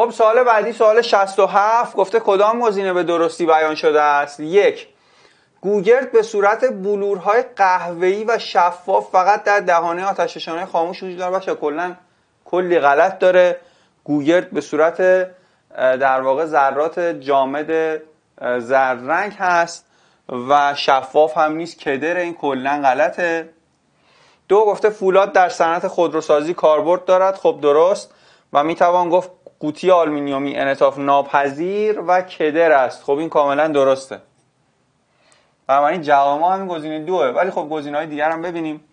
خب سال بعدی سوال 67 گفته کدام گزینه به درستی بیان شده است یک گوگرد به صورت بلورهای قهوه‌ای و شفاف فقط در دهانه آتششانه خاموش وجود دارد باشه کلا کلی غلط داره گوگرد به صورت در واقع ذرات جامد زررنگ هست و شفاف هم نیست کدر این کلا غلطه دو گفته فولاد در صنعت خودروسازی کاربرد دارد خب درست و میتوان گفت قوطی آلومینیومی انعطاف ناپذیر و کدر است خب این کاملا درسته بنابراین جواب ما همین گزینه دوه ولی خب های دیگر هم ببینیم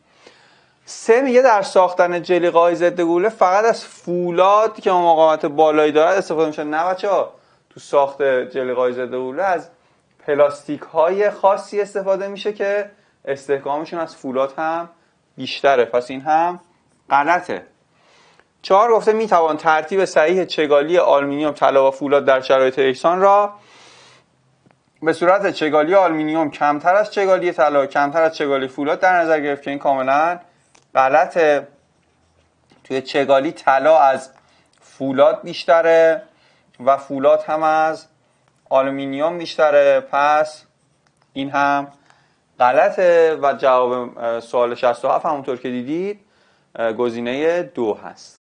سه میگه در ساختن جلی ضد گوله فقط از فولاد که مقاومت بالایی دارد استفاده میشه نه بچه ها تو ساخت جلی های ضد گوله از پلاستیک های خاصی استفاده میشه که استحکامشون از فولاد هم بیشتره پس این هم غلطه چهار گفته میتوان ترتیب صحیح چگالی آلمینیوم طلا و فولاد در شرایط اکسان را به صورت چگالی آلومینیوم کمتر از چگالی طلا کمتر از چگالی فولاد در نظر گرفت که این کاملا غلطه توی چگالی طلا از فولاد بیشتره و فولاد هم از آلومینیوم بیشتره پس این هم غلطه و جواب سوال 67 همونطور که دیدید گزینه دو هست